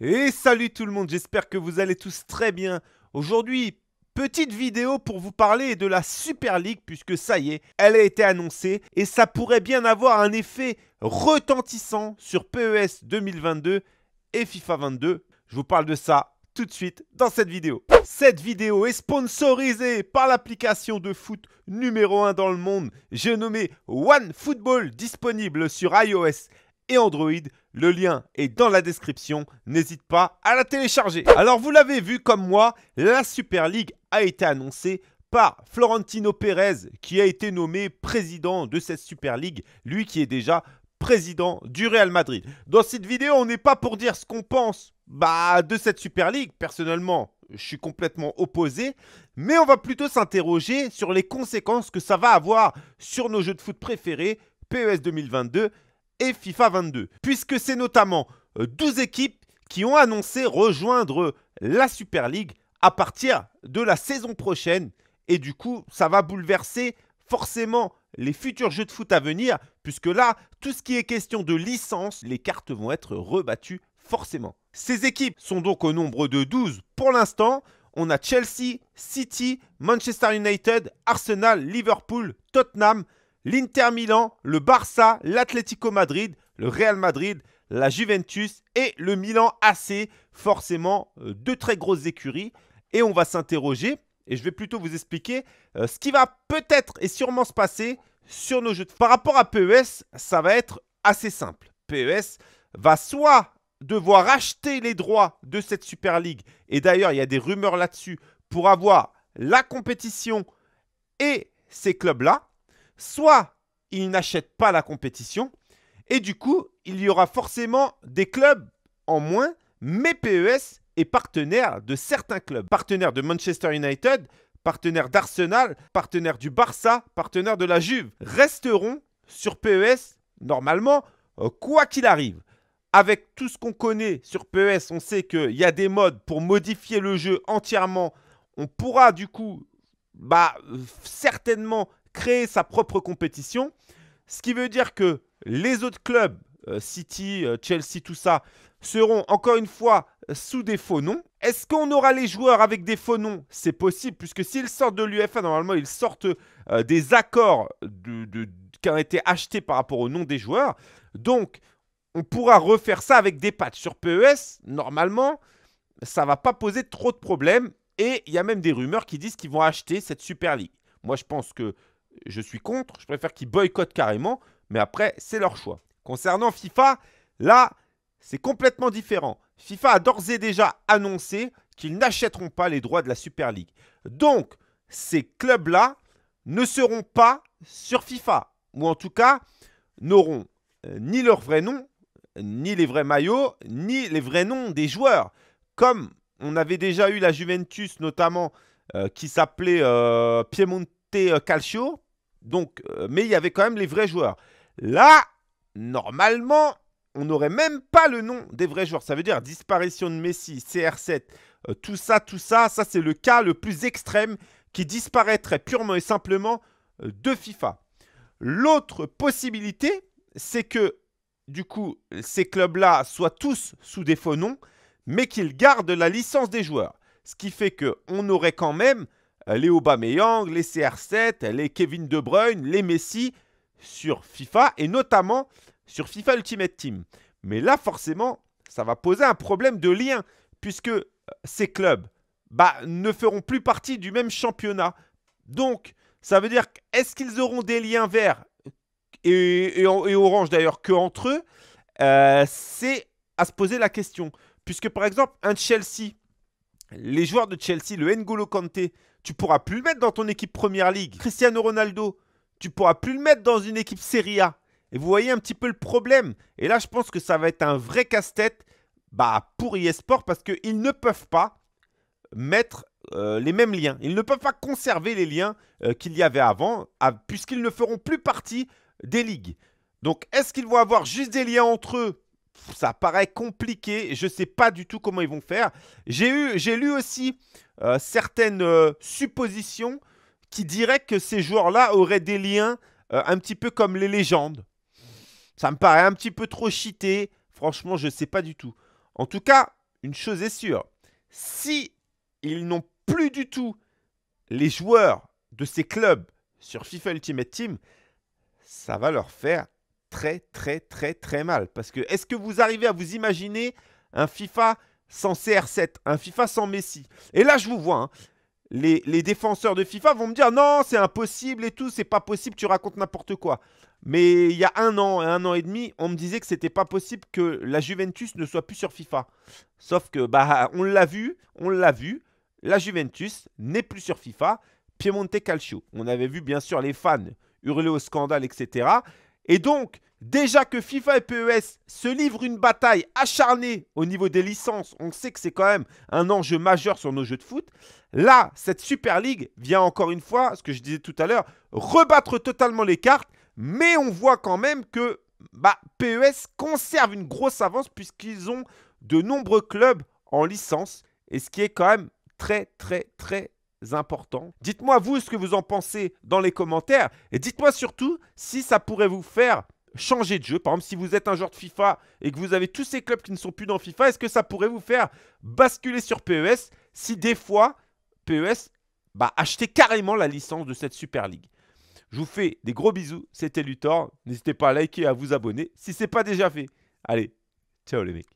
Et salut tout le monde, j'espère que vous allez tous très bien. Aujourd'hui, petite vidéo pour vous parler de la Super League puisque ça y est, elle a été annoncée et ça pourrait bien avoir un effet retentissant sur PES 2022 et FIFA 22. Je vous parle de ça tout de suite dans cette vidéo. Cette vidéo est sponsorisée par l'application de foot numéro 1 dans le monde. J'ai nommé One Football disponible sur iOS, et Android. Le lien est dans la description, n'hésite pas à la télécharger. Alors vous l'avez vu comme moi, la Super League a été annoncée par Florentino Pérez qui a été nommé président de cette Super League, lui qui est déjà président du Real Madrid. Dans cette vidéo, on n'est pas pour dire ce qu'on pense bah, de cette Super League. Personnellement, je suis complètement opposé, mais on va plutôt s'interroger sur les conséquences que ça va avoir sur nos jeux de foot préférés, PES 2022 et FIFA 22, puisque c'est notamment 12 euh, équipes qui ont annoncé rejoindre la Super League à partir de la saison prochaine. Et du coup, ça va bouleverser forcément les futurs jeux de foot à venir, puisque là, tout ce qui est question de licence, les cartes vont être rebattues forcément. Ces équipes sont donc au nombre de 12 pour l'instant. On a Chelsea, City, Manchester United, Arsenal, Liverpool, Tottenham, l'Inter Milan, le Barça, l'Atlético Madrid, le Real Madrid, la Juventus et le Milan AC. Forcément, euh, deux très grosses écuries. Et on va s'interroger, et je vais plutôt vous expliquer euh, ce qui va peut-être et sûrement se passer sur nos jeux. Par rapport à PES, ça va être assez simple. PES va soit devoir acheter les droits de cette Super League, et d'ailleurs il y a des rumeurs là-dessus, pour avoir la compétition et ces clubs-là, soit ils n'achètent pas la compétition, et du coup, il y aura forcément des clubs en moins, mais PES est partenaire de certains clubs, partenaire de Manchester United, partenaire d'Arsenal, partenaire du Barça, partenaire de la Juve, resteront sur PES normalement, euh, quoi qu'il arrive. Avec tout ce qu'on connaît sur PES, on sait qu'il y a des modes pour modifier le jeu entièrement. On pourra du coup, bah, certainement créer sa propre compétition. Ce qui veut dire que les autres clubs, euh, City, euh, Chelsea, tout ça, seront encore une fois sous des faux noms. Est-ce qu'on aura les joueurs avec des faux noms C'est possible, puisque s'ils sortent de l'UFA, normalement, ils sortent euh, des accords de, qui ont été achetés par rapport au nom des joueurs. Donc, on pourra refaire ça avec des patchs. Sur PES, normalement, ça ne va pas poser trop de problèmes. Et il y a même des rumeurs qui disent qu'ils vont acheter cette Super League. Moi, je pense que je suis contre. Je préfère qu'ils boycottent carrément. Mais après, c'est leur choix. Concernant FIFA, là, c'est complètement différent. FIFA a d'ores et déjà annoncé qu'ils n'achèteront pas les droits de la Super League. Donc, ces clubs-là ne seront pas sur FIFA. Ou en tout cas, n'auront euh, ni leur vrai nom, ni les vrais maillots, ni les vrais noms des joueurs. Comme on avait déjà eu la Juventus notamment euh, qui s'appelait euh, Piemonte Calcio, donc, euh, mais il y avait quand même les vrais joueurs. Là, normalement, on n'aurait même pas le nom des vrais joueurs. Ça veut dire disparition de Messi, CR7, euh, tout ça, tout ça. Ça, c'est le cas le plus extrême qui disparaîtrait purement et simplement euh, de FIFA. L'autre possibilité, c'est que du coup, ces clubs-là soient tous sous des faux noms, mais qu'ils gardent la licence des joueurs. Ce qui fait qu'on aurait quand même les Aubameyang, les CR7, les Kevin De Bruyne, les Messi sur FIFA et notamment sur FIFA Ultimate Team. Mais là, forcément, ça va poser un problème de lien puisque euh, ces clubs bah, ne feront plus partie du même championnat. Donc, ça veut dire est-ce qu'ils auront des liens verts et, et, orange d'ailleurs qu'entre eux euh, C'est à se poser la question. Puisque par exemple, un Chelsea les joueurs de Chelsea, le N'Golo Kante, tu pourras plus le mettre dans ton équipe Première Ligue. Cristiano Ronaldo, tu pourras plus le mettre dans une équipe Serie A. Et vous voyez un petit peu le problème. Et là, je pense que ça va être un vrai casse-tête bah, pour eSport parce qu'ils ne peuvent pas mettre euh, les mêmes liens. Ils ne peuvent pas conserver les liens euh, qu'il y avait avant puisqu'ils ne feront plus partie des ligues. Donc, est-ce qu'ils vont avoir juste des liens entre eux ça paraît compliqué. Je ne sais pas du tout comment ils vont faire. J'ai eu, j'ai lu aussi euh, certaines euh, suppositions qui diraient que ces joueurs-là auraient des liens euh, un petit peu comme les légendes. Ça me paraît un petit peu trop cheaté. Franchement, je ne sais pas du tout. En tout cas, une chose est sûre. Si ils n'ont plus du tout les joueurs de ces clubs sur FIFA Ultimate Team, ça va leur faire très, très, très, très mal. Parce que est-ce que vous arrivez à vous imaginer un FIFA sans CR7, un FIFA sans Messi Et là, je vous vois. Hein. les, défenseurs de FIFA vont me dire non, c'est impossible et tout, c'est pas possible, tu racontes n'importe quoi. Mais il y a un an, et un an et demi, on me disait que c'était pas possible que la Juventus ne soit plus sur FIFA. Sauf que, bah, on l'a vu, on l'a vu, la Juventus n'est plus sur FIFA, Piemonte Calcio. On avait vu bien sûr les fans hurler au scandale, etc. Et donc, déjà que FIFA et PES se livrent une bataille acharnée au niveau des licences, on sait que c'est quand même un enjeu majeur sur nos jeux de foot. Là, cette Super League vient encore une fois, ce que je disais tout à l'heure, rebattre totalement les cartes, mais on voit quand même que bah, PES conserve une grosse avance puisqu'ils ont de nombreux clubs en licence, et ce qui est quand même très très très important. Dites-moi vous ce que vous en pensez dans les commentaires et dites-moi surtout si ça pourrait vous faire changer de jeu. Par exemple, si vous êtes un joueur de FIFA et que vous avez tous ces clubs qui ne sont plus dans FIFA, est-ce que ça pourrait vous faire basculer sur PES si des fois PES bah, achetait carrément la licence de cette Super League Je vous fais des gros bisous, c'était Luthor. N'hésitez pas à liker et à vous abonner si ce n'est pas déjà fait. Allez, ciao les mecs.